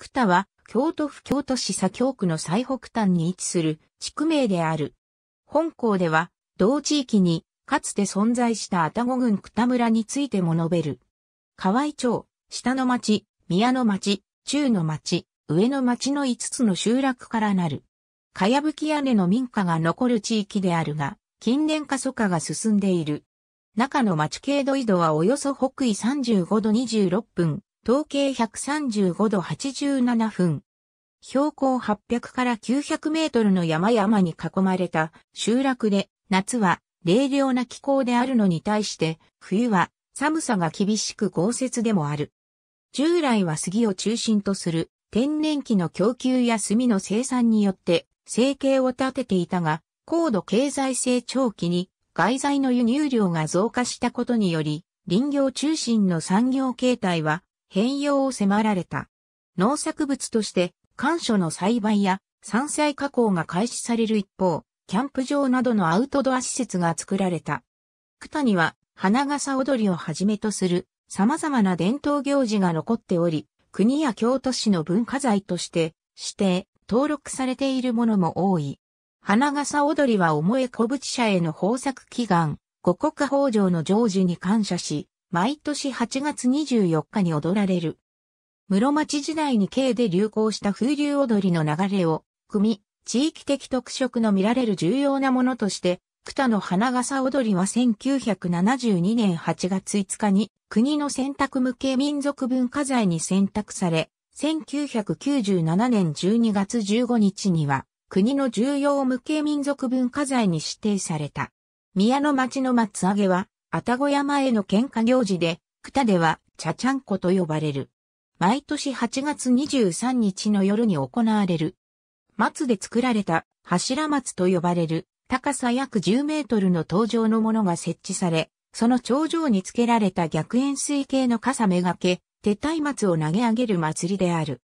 久田は、京都府京都市左京区の最北端に位置する地区名である。本校では、同地域に、かつて存在した愛宕郡久田村についても述べる。河合町、下の町、宮の町、中の町、上の町の5つの集落からなる。かやぶき屋根の民家が残る地域であるが、近年過疎化が進んでいる。中の町経度緯度はおよそ北緯35度26分、統計135度87分。標高800から900メートルの山々に囲まれた集落で、夏は冷涼な気候であるのに対して、冬は寒さが厳しく豪雪でもある。従来は杉を中心とする天然気の供給や炭の生産によって生計を立てていたが、高度経済成長期に外材の輸入量が増加したことにより、林業中心の産業形態は変容を迫られた。農作物として、干渉の栽培や山菜加工が開始される一方、キャンプ場などのアウトドア施設が作られた。九谷は、花笠踊りをはじめとする様々な伝統行事が残っており、国や京都市の文化財として指定、登録されているものも多い。花笠踊りは重江小淵社への豊作祈願、五穀豊穣の成就に感謝し、毎年8月24日に踊られる。室町時代に京で流行した風流踊りの流れを、組み、地域的特色の見られる重要なものとして、北の花笠踊りは1972年8月5日に国の選択無形民族文化財に選択され、1997年12月15日には国の重要無形民族文化財に指定された。宮の町の松上げはたご山への喧嘩行事で、クタでは、チャチャンコと呼ばれる。毎年8月23日の夜に行われる。松で作られた柱松と呼ばれる高さ約10メートルの登場のものが設置され、その頂上につけられた逆円錐形の傘めがけ、手体松を投げ上げる祭りである。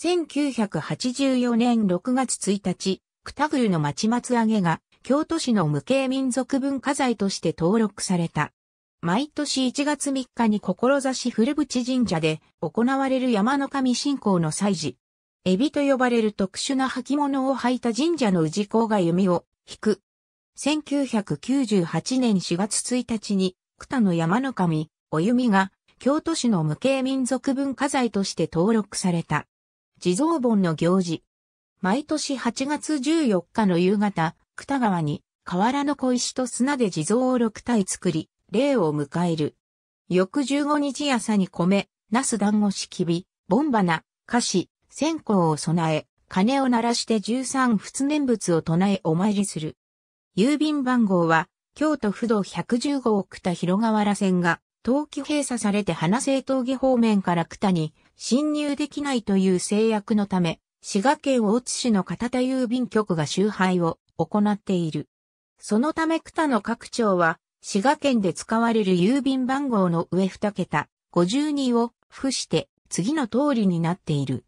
1984年6月1日、クタグルの町松上げが京都市の無形民族文化財として登録された。毎年1月3日に志古淵神社で行われる山の神信仰の祭事。エビと呼ばれる特殊な履物を履いた神社の氏子が弓を引く。1998年4月1日に、田の山の神、お弓が、京都市の無形民族文化財として登録された。地蔵盆の行事。毎年8月14日の夕方、田川に、河原の小石と砂で地蔵を六体作り、霊を迎える。翌15日朝に米、ナス団子式火、ボンバナ、菓子、線香を備え、鐘を鳴らして13仏念仏を唱えお参りする。郵便番号は、京都府道1 1 5奥田広河原線が、冬季閉鎖されて花生峠方面から北に侵入できないという制約のため、滋賀県大津市の片田郵便局が集配を行っている。そのため区田の各庁は、滋賀県で使われる郵便番号の上2桁、52を付して、次の通りになっている。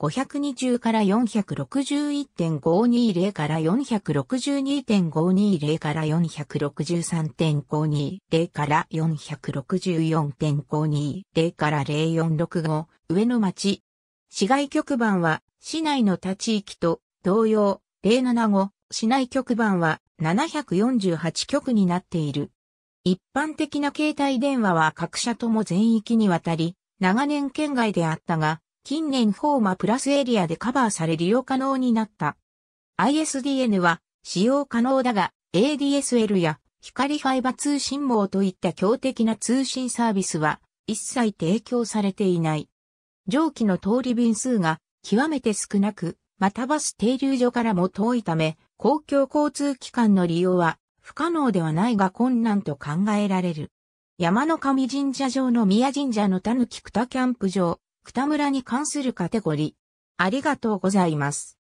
520から461.520から462.520から463.520から464.520から0465上野町。市外局番は市内の他地域と同様075市内局番は748局になっている。一般的な携帯電話は各社とも全域にわたり、長年県外であったが、近年フォーマプラスエリアでカバーされ利用可能になった。ISDN は使用可能だが、ADSL や光ファイバ通信網といった強敵な通信サービスは一切提供されていない。上記の通り便数が極めて少なく、またバス停留所からも遠いため、公共交通機関の利用は不可能ではないが困難と考えられる。山の神神社上の宮神社のたぬきくたキャンプ場、くた村に関するカテゴリー。ありがとうございます。